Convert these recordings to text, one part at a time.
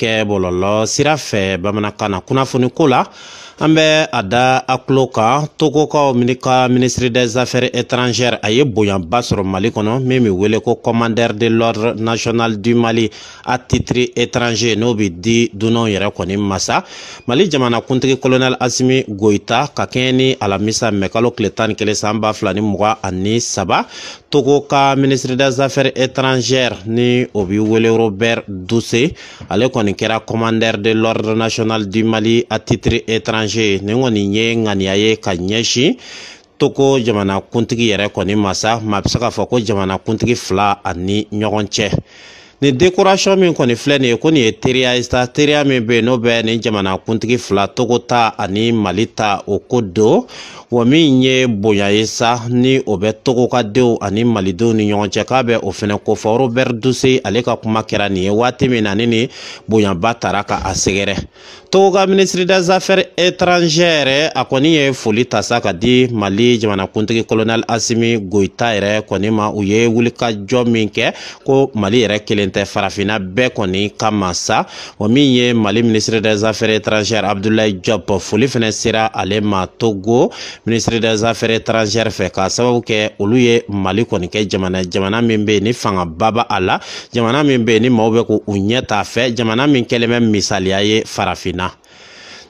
kɛ bɔlɔlɔ sira fɛ bamanankan na kunnafoniko la an bɛ a da a tulo kan togokaw ka ministre des affaires étrangères a ye bonyanba sɔrɔ mali kɔnɔ min be wele ko commandeur de l'ordre national du mali a titre étranger n'o be di dunanw yɛrɛ kɔni masa mali jamanakuntigi kolonɛl asimi goita ka kɛɲɛ ni alamisa mɛkalo tile tan ni kelen saan b'a fila ni mga ani saba togo ka ministre des affaires étrangères ni o b' wele robert duse ale kɔni kɛra commandeur de l'ordre national du mali a titre étranger nin kɔni ye ŋaniya ye ka ɲɛsin togo kuntigi yɛrɛ kɔni masa ma a be se k'a fɔ ko jamana kuntigi fila ani ɲɔgɔn cɛ Ni décoration min kɔni filɛ nin ye ko nin ye teriya ye sa teriya min bɛ yen n'o bɛ nin jamana kuntigi fila togo ta ani mali ta o ko don wa min ye bonya ye sa ni o bɛ togo ani malidenw ni ɲɔgɔn cɛ k'a bɛ o fɛnɛ kofɔ robert duse ale ka kuma kɛra nin ye waati min na ni nin bonyaba tara ka a sɛgɛrɛ toga ministri des affaires étrangères a kɔni ye foli ta sa ka di mali jamanakuntigi colonel asimi goita yɛrɛ kɔni ma u ye wulikajɔ min kɛ ko mali yɛrɛ kelen tɛ farafina bɛɛ kɔni kama sa o min ye mali ministiri des affaires étrangères abdulayi jɔp foli fɛnɛ sera ale ma togo ministiri des affaires étrangères fɛ k'a sababu kɛ olu ye mali kɔni kɛ jamana jamana min bɛ yen ni fanga baba a la jamana min bɛ ni maaw bɛ k'u ɲɛ t'a fɛ jamana min kɛlen bɛ misaliya ye farafina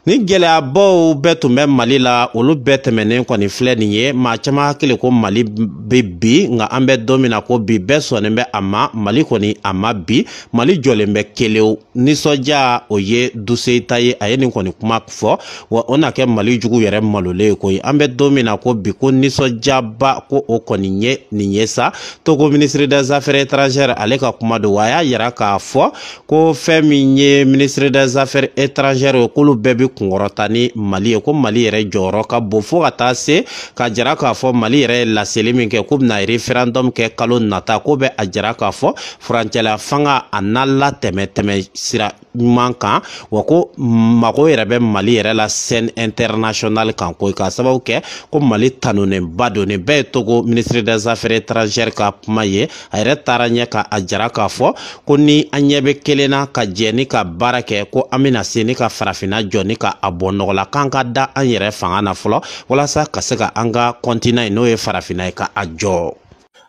ni gɛlɛyabaw bɛɛ tun bɛ mali la olu bɛɛ tɛmɛnen kɔni filɛ nin ye ma caman hakili ko mali be bi nga an bɛ don min na ko bi bɛɛ sɔnnen bɛ a ma mali kɔni a ma bi mali jɔlen bɛ kelew nisɔndiya o ye duseyita ye a ye nin kɔni kuma fɔ wa o na kɛ mali jugu yɛrɛ malolen ye koyi an bɛ don min na ko bi ko nisɔndiyaba ko o kɔni ye nin ye sa togo ministre des affaires étrangères ale ka kuma do wa a y'a yira k'a fɔ ko fɛn min ye ministre des affaires étrangères ye k'olu bɛɛ bi kunkɔrɔta ni mali ye ko mali yɛrɛ jɔyɔrɔ ka bon fɔɔ ka taa se ka jara k'a fɔ mali yɛrɛ ye laseli min kɛ ko bena referandɔm kɛ kalo nata ko bɛ a jara k'a fɔ furancɛla fanga a n'a latɛmɛtɛmɛ sira ɲuman kan wa ko mago yɛrɛ bɛ mali yɛrɛ la sɛne international kan ko k'a sababu kɛ ko mali tanunenba don nin bɛɛ ye togo ministre des affaires étrangères ka kuma ye a yɛrɛ taara ɲɛ ka a jara k'a fɔ ko ni an ɲɛ be kelen ka jɛ ni ka baara kɛ ko an bena se ni ka farafina jɔ ni ka a bɔ nɔgɔla k'an ka da an yɛrɛ fanga na fɔlɔ walasa ka se ka an ka kɔntina ye n'o ye farafina ye ka a jɔ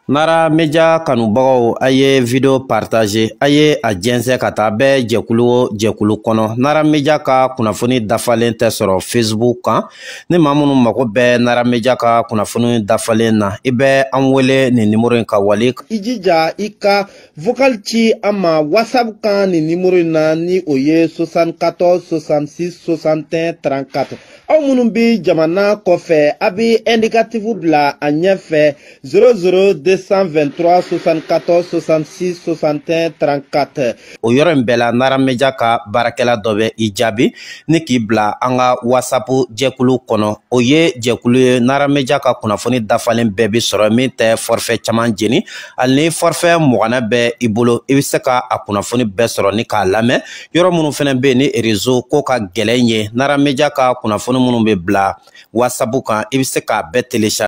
nara media kanubagaw a ye video partage a ye a jɛnsɛ ka taa bɛɛ jɛkulu o jɛkulu kɔnɔ nara media ka kunnafoni dafalen tɛ sɔrɔ facebook kan ni ma minnu mago bɛɛ nara media ka kunnafoni dafalen na i bɛ an wele nin nimoro in ka wali i jija i ka vocal ci an ma whatsapp kan nin nimoro in na ni o ye 64 66 61 34 aw minnu bi jamana kɔfɛ a bi indicatif bila a ɲɛfɛ 002 223 74 66 61 34 o yɔrɔ in bɛɛ la narameja ka baarakɛla dɔ bɛ i jaabi ni k'i bila an ka whatsapp jɛkulu kɔnɔ o ye jɛkulu ye narameja ka kunnafoni dafalen bɛɛ bi sɔrɔ min tɛ forfait caman jeni hali ni forfait mɔgɔnɛ bɛ i bolo i be se ka a kunnafoni bɛɛ sɔrɔ ni k'a lamɛn yɔrɔ minnu fɛnɛ be ni rezo ko ka gɛlɛn ye narameja ka kunnafoni minnu be bila whatsapp kan i be se k'a bɛɛ telesa